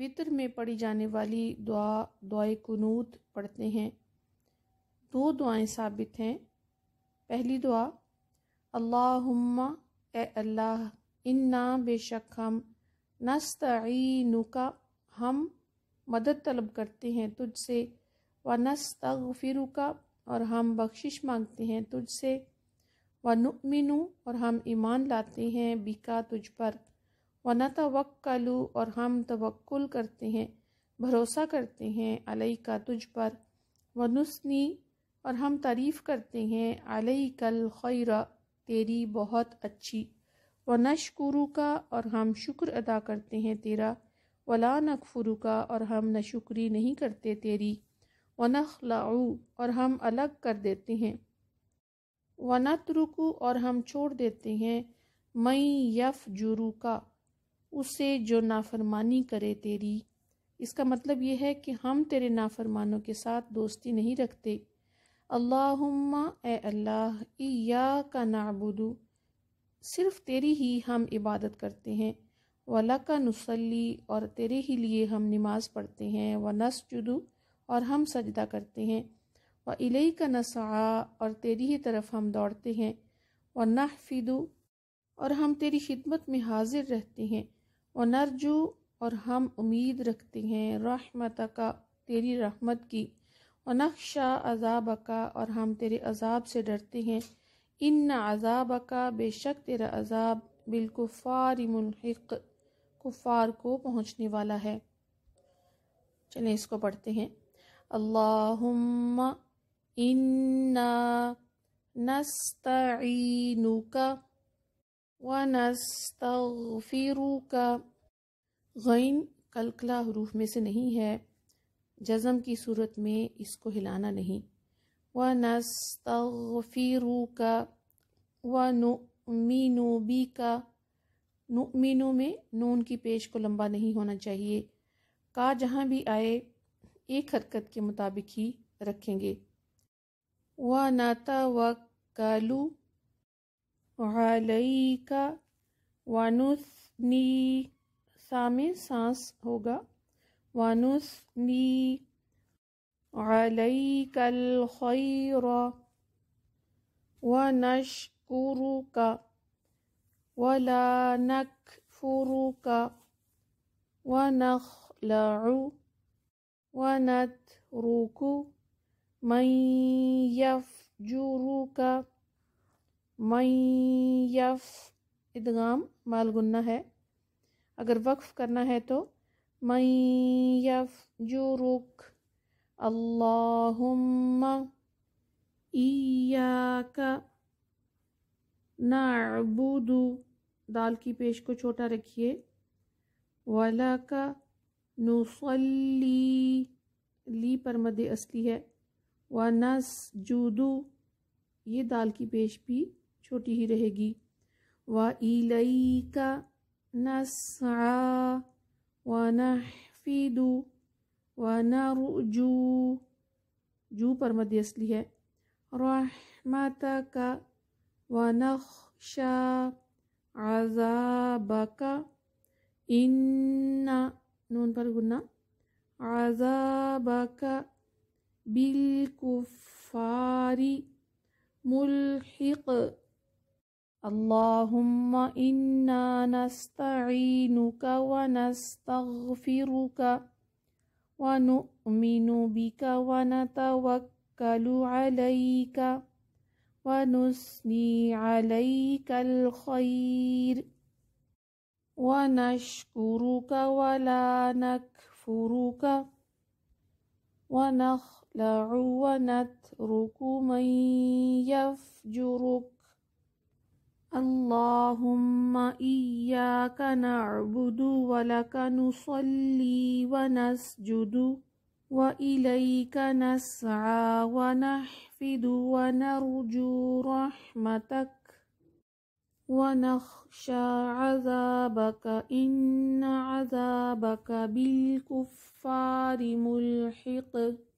वितर में पढ़ी जाने वाली दुआ दुआए कनूत पढ़ते हैं दो दुआएं साबित हैं पहली दुआ अल्लाहुम्मा ए अल्लाह इन्ना बेशक हम का हम मदद तलब करते हैं तुझसे व का और हम बख्शिश मांगते हैं तुझसे व नुमिनु और हम ईमान लाते हैं बिका तुझ पर व न तवक्लू और हम तवक्ल करते हैं भरोसा करते हैं अलई का तुझ पर व नुस्नी और हम तारीफ़ करते हैं अलई कल खैरा तेरी बहुत अच्छी व नशकुरू का और हम शुक्र अदा करते हैं तेरा वला नकफुरु का और हम नशुक्री नहीं करते तेरी नखलाऊ और हम अलग कर देते हैं वनत रुकू और हम छोड़ देते हैं मई यफ जुरू का उससे जो नाफरमानी करे तेरी इसका मतलब यह है कि हम तेरे नाफरमानों के साथ दोस्ती नहीं रखते अल्लाहुम्मा ए अल्लाह इया का नाबुदू सिर्फ तेरी ही हम इबादत करते हैं वला का नुसली और तेरे ही लिए हम नमाज पढ़ते हैं व नसजुदू और हम सजदा करते हैं व इलेही का नसा और तेरी ही तरफ हम दौड़ते हैं व नहफिदू और हम तेरी खिदमत में हाजिर रहते हैं नरजू और हम उम्मीद रखते हैं रहमत का तेरी रहमत की नक्शा अजाब का और हम तेरे अजाब से डरते हैं इन अजाब का बेशक तेरा अजाब बिलकुफ़ार मुनहक कुफ़ार को पहुँचने वाला है चलें इसको पढ़ते हैं अल्लाहुम्मा इन्ना नस्तईनुका व गैन कलकला हरूफ में से नहीं है जज़म की सूरत में इसको हिलाना नहीं व नस्तफ़िरू का व नुमिनो बी का नुमिनो में नून की पेश को लंबा नहीं होना चाहिए का जहाँ भी आए एक हरकत के मुताबिक ही रखेंगे व नाता व عليك ونثني سامي سانس هوغا ونثني عليك الخير ونشكرك ولا نكفرك ونخلع ونترك من يفجرك मयफ इदगाम मालगुन्ना है अगर वक्फ करना है तो मयफ जो रुख अल्लाहुम्मा इयाका दाल की पेश को छोटा रखिए वाला का नुसली ली पर मद असली है व नस जूदू ये दाल की पेश भी छोटी ही रहेगी व इलई का नसा व नफिदू व नरजू जू पर मध्य असली है रहमत का व नशा आजाब का इन्ना नून पर गुन्ना आजाबक बिलकुफारी मुल्हिक اللهم إنا نستعينك ونستغفرك ونؤمن بك ونتوكل عليك ونثني عليك الخير ونشكرك ولا نكفرك ونخلع ونترك من يفجرك اللهم إياك نعبد ولك نصلي ونسجد وإليك نسعى ونحفد ونرجو رحمتك ونخشى عذابك إن عذابك بالكفار ملحق